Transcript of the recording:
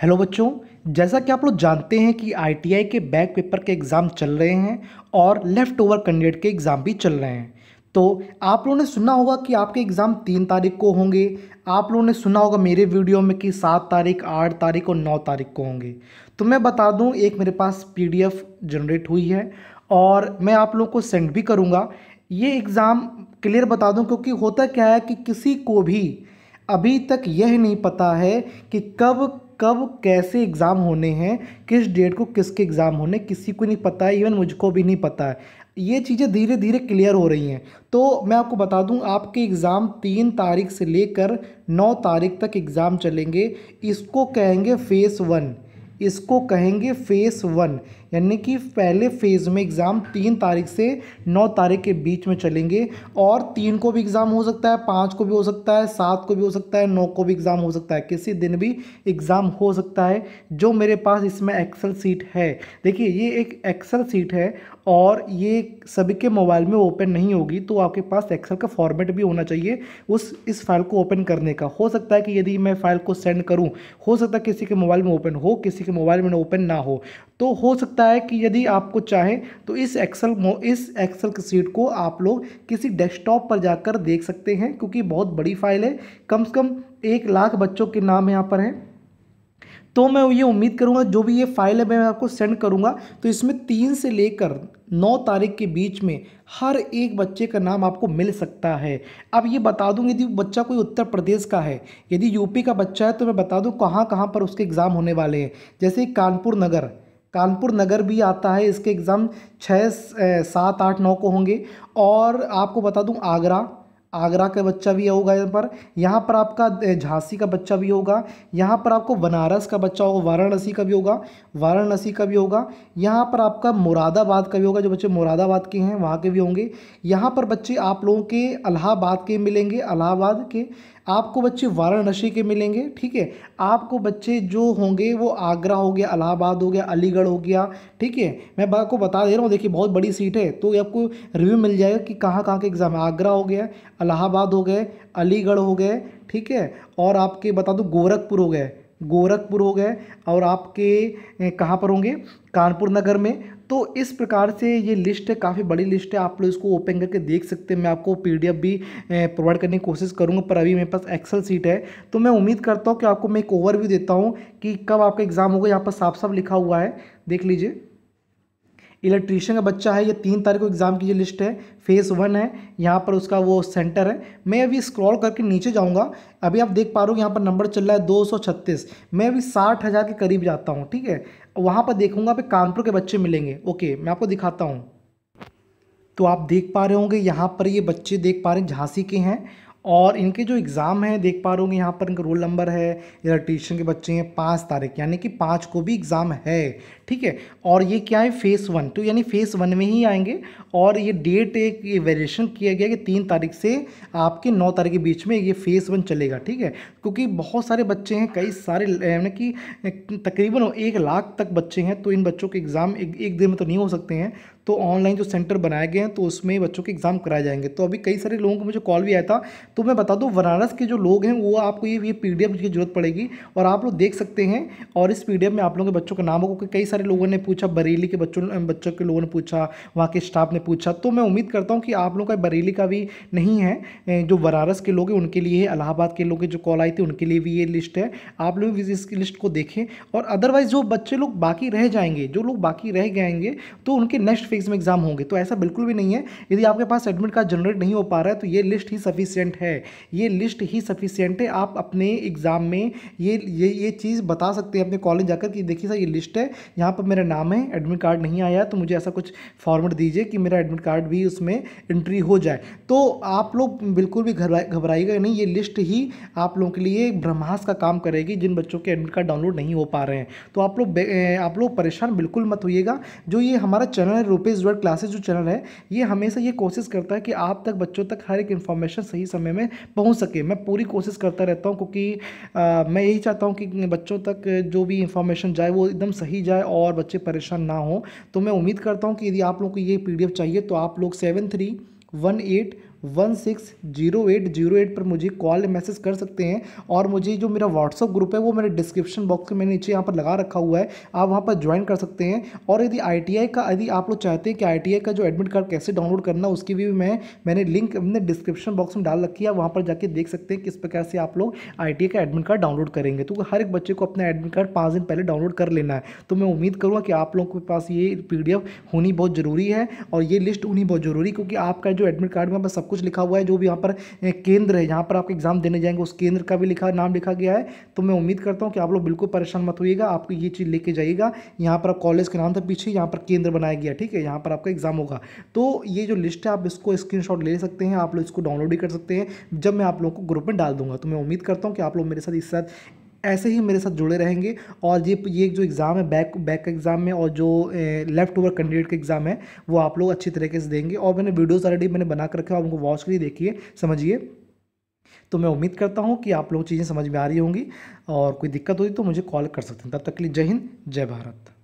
hello बच्चों जैसा कि आप लोग जानते हैं कि आईटीआई के बैक पेपर के एग्ज़ाम चल रहे हैं और लेफ़्ट ओवर कैंडिडेट के एग्ज़ाम भी चल रहे हैं तो आप लोगों ने सुना होगा कि आपके एग्ज़ाम तीन तारीख को होंगे आप लोगों ने सुना होगा मेरे वीडियो में कि सात तारीख आठ तारीख और नौ तारीख को होंगे तो मैं बता दूँ एक मेरे पास पी जनरेट हुई है और मैं आप लोगों को सेंड भी करूँगा ये एग्ज़ाम क्लियर बता दूँ क्योंकि होता क्या है कि किसी को भी अभी तक यह नहीं पता है कि कब कब कैसे एग्ज़ाम होने हैं किस डेट को किसके एग्ज़ाम होने किसी को नहीं पता है इवन मुझको भी नहीं पता है ये चीज़ें धीरे धीरे क्लियर हो रही हैं तो मैं आपको बता दूं आपके एग्ज़ाम तीन तारीख से लेकर नौ तारीख तक एग्ज़ाम चलेंगे इसको कहेंगे फ़ेस वन इसको कहेंगे फ़ेस वन यानी कि पहले फेज़ में एग्ज़ाम तीन तारीख से नौ तारीख के बीच में चलेंगे और तीन को भी एग्ज़ाम हो सकता है पाँच को भी हो सकता है सात को भी हो सकता है नौ को भी एग्ज़ाम हो सकता है किसी दिन भी एग्ज़ाम हो सकता है जो मेरे पास इसमें एक्सेल सीट है देखिए ये एक एक्सेल सीट है और ये सभी के मोबाइल में ओपन नहीं होगी तो आपके पास एक्सेल का फॉर्मेट भी होना चाहिए उस इस फाइल को ओपन करने का हो सकता है कि यदि मैं फाइल को सेंड करूं हो सकता है किसी के मोबाइल में ओपन हो किसी के मोबाइल में ओपन ना हो तो हो सकता है होता है कि यदि आपको चाहें तो इस एक्सल इस एक्सल की सीट को आप लोग किसी डेस्कटॉप पर जाकर देख सकते हैं क्योंकि बहुत बड़ी फाइल है कम से कम एक लाख बच्चों के नाम यहाँ पर हैं तो मैं ये उम्मीद करूँगा जो भी ये फाइल है मैं आपको सेंड करूँगा तो इसमें तीन से लेकर नौ तारीख के बीच में हर एक बच्चे का नाम आपको मिल सकता है अब ये बता दूँ यदि बच्चा कोई उत्तर प्रदेश का है यदि यूपी का बच्चा है तो मैं बता दूँ कहाँ कहाँ पर उसके एग्ज़ाम होने वाले हैं जैसे कानपुर नगर कानपुर नगर भी आता है इसके एग्ज़ाम छः सात आठ नौ को होंगे और आपको बता दूं आगरा आगरा का बच्चा भी होगा यहाँ पर यहाँ पर आपका झांसी का बच्चा भी होगा यहाँ पर आपको बनारस का बच्चा होगा वाराणसी का भी होगा वाराणसी का भी होगा यहाँ पर आपका मुरादाबाद का भी होगा जो बच्चे मुरादाबाद के हैं वहाँ के भी होंगे यहाँ पर बच्चे आप लोगों के अलाहाबाद के मिलेंगे अलाहाबाद के आपको बच्चे वाराणसी के मिलेंगे ठीक है आपको बच्चे जो होंगे वो आगरा हो गया इलाहाबाद हो गया अलीगढ़ हो गया ठीक है मैं आपको बता दे रहा हूँ देखिए बहुत बड़ी सीट है तो आपको रिव्यू मिल जाएगा कि कहाँ कहाँ के एग्ज़ाम है आगरा हो गया इलाहाबाद हो गए अलीगढ़ हो गए ठीक है और आपके बता दूँ गोरखपुर हो गए गोरखपुर हो गए और आपके कहाँ पर होंगे कानपुर नगर में तो इस प्रकार से ये लिस्ट है काफ़ी बड़ी लिस्ट है आप लोग इसको ओपन करके देख सकते हैं मैं आपको पीडीएफ भी प्रोवाइड करने की कोशिश करूँगा पर अभी मेरे पास एक्सेल सीट है तो मैं उम्मीद करता हूँ कि आपको मैं एक ओवरव्यू देता हूँ कि कब आपका एग्ज़ाम होगा यहाँ पर साफ साफ लिखा हुआ है देख लीजिए इलेक्ट्रीशियन का बच्चा है ये तीन तारीख को एग्ज़ाम की जो लिस्ट है फेज़ वन है यहाँ पर उसका वो सेंटर है मैं अभी स्क्रॉल करके नीचे जाऊँगा अभी आप देख पा रहे हो यहाँ पर नंबर चल रहा है दो मैं अभी साठ हज़ार के करीब जाता हूँ ठीक है वहाँ पर देखूँगा पे कानपुर के बच्चे मिलेंगे ओके मैं आपको दिखाता हूँ तो आप देख पा रहे होंगे यहाँ पर ये बच्चे देख पा रहे हैं झांसी के हैं और इनके जो एग्ज़ाम हैं देख पा रहे होंगे यहाँ पर इनका रोल नंबर है या ट्यूशन के बच्चे हैं पाँच तारीख यानी कि पाँच को भी एग्ज़ाम है ठीक है और ये क्या है फेस वन तो यानी फेस वन में ही आएंगे और ये डेट एक ये वेरिएशन किया गया कि तीन तारीख से आपके नौ तारीख के बीच में ये फेस वन चलेगा ठीक है क्योंकि बहुत सारे बच्चे हैं कई सारे यानी कि तकरीबन एक लाख तक बच्चे हैं तो इन बच्चों के एग्ज़ाम एक, एक दिन में तो नहीं हो सकते हैं तो ऑनलाइन जो सेंटर बनाए गए हैं तो उसमें बच्चों के एग्ज़ाम कराए जाएंगे तो अभी कई सारे लोगों को मुझे कॉल भी आया था तो मैं बता दूँ बनारस के जो लोग हैं वो आपको ये ये पी की जरूरत पड़ेगी और आप लोग देख सकते हैं और इस पी में आप लोगों के बच्चों का नाम होगा कई सारे लोगों ने पूछा बरेली के बच्चों बच्चों के लोगों ने पूछा वहाँ के स्टाफ ने पूछा तो मैं उम्मीद करता हूँ कि आप लोगों का बरेली का भी नहीं है जो बनारस के लोग हैं उनके लिए है इलाहाबाद के लोग जो कॉल आई थी उनके लिए भी ये लिस्ट है आप लोग भी इस लिस्ट को देखें और अदरवाइज़ जो बच्चे लोग बाकी रह जाएंगे जो लोग बाकी रह जाएंगे तो उनके नेक्स्ट फिजिक्स में एग्जाम होंगे तो ऐसा बिल्कुल भी नहीं है यदि आपके पास एडमिट कार्ड जनरेट नहीं हो पा रहा है तो ये लिस्ट ही सफिशियंट है ये लिस्ट ही सफिशियंट है आप अपने एग्ज़ाम में ये ये ये चीज़ बता सकते हैं अपने कॉलेज जाकर कि देखिए सर ये लिस्ट है यहाँ पर मेरा नाम है एडमिट कार्ड नहीं आया तो मुझे ऐसा कुछ फॉर्मेट दीजिए कि मेरा एडमिट कार्ड भी उसमें एंट्री हो जाए तो आप लोग बिल्कुल भी घबराइएगा नहीं ये लिस्ट ही आप लोगों के लिए ब्रह्मास का काम करेगी जिन बच्चों के एडमिट कार्ड डाउनलोड नहीं हो पा रहे हैं तो आप लोग आप लोग परेशान बिल्कुल मत होइएगा जो ये हमारा चैनल है रुपेश वर्ड क्लासेज जो चैनल है ये हमेशा ये कोशिश करता है कि आप तक बच्चों तक हर एक इन्फॉर्मेशन सही समय में पहुँच सके मैं पूरी कोशिश करता रहता हूँ क्योंकि मैं यही चाहता हूँ कि बच्चों तक जो भी इन्फॉर्मेशन जाए वो एकदम सही जाए और बच्चे परेशान ना हों तो मैं उम्मीद करता हूँ कि यदि आप लोग को ये पी चाहिए तो आप लोग seven three one eight one six zero eight zero eight पर मुझे कॉल मैसेज कर सकते हैं और मुझे जो मेरा व्हाट्सअप ग्रुप है वो मेरे डिस्क्रिप्शन बॉक्स में नीचे यहाँ पर लगा रखा हुआ है आप वहाँ पर ज्वाइन कर सकते हैं और यदि आई का यदि आप लोग चाहते हैं कि आई का जो एडमिट कार्ड कैसे डाउनलोड करना उसकी भी मैं मैंने लिंक अपने डिस्क्रिप्शन बॉक्स में डाल रखी है वहाँ पर जाके देख सकते हैं किस प्रकार से आप लोग आई का एडमिट कार्ड डाउनलोड करेंगे तो हर एक बच्चे को अपना एडमिट कार्ड पाँच दिन पहले डाउनलोड कर लेना है तो मैं उम्मीद करूँगा कि आप लोगों के पास ये पी होनी बहुत ज़रूरी है और ये लिस्ट होनी बहुत ज़रूरी क्योंकि आपका जो एडमिट कार्ड में बस सब कुछ लिखा हुआ है जो भी यहाँ पर केंद्र है जहाँ पर आप एग्ज़ाम देने जाएंगे उस केंद्र का भी लिखा नाम लिखा गया है तो मैं उम्मीद करता हूँ कि आप लोग बिल्कुल परेशान मत होइएगा आपको ये चीज़ लेके जाइएगा यहाँ पर आप कॉलेज के नाम से पीछे यहाँ पर केंद्र बनाया गया ठीक है यहाँ पर आपका एग्ज़ाम होगा तो ये जो लिस्ट है आप इसको स्क्रीन ले सकते हैं आप लोग इसको डाउनलोड भी कर सकते हैं जब मैं आप लोगों को ग्रुप में डाल दूंगा तो मैं उम्मीद करता हूँ कि आप लोग मेरे साथ इस साथ ऐसे ही मेरे साथ जुड़े रहेंगे और ये ये जो एग्ज़ाम है बैक बैक एग्ज़ाम में और जो लेफ्ट ओवर कैंडिडेट का एग्ज़ाम है वो आप लोग अच्छी तरीके से देंगे और मैंने वीडियोज़ ऑलरेडी मैंने बना कर रखे और उनको वॉच करिए देखिए समझिए तो मैं उम्मीद करता हूँ कि आप लोग चीज़ें समझ में आ रही होंगी और कोई दिक्कत होती तो मुझे कॉल कर सकते हैं तब तक के लिए जय हिंद जय भारत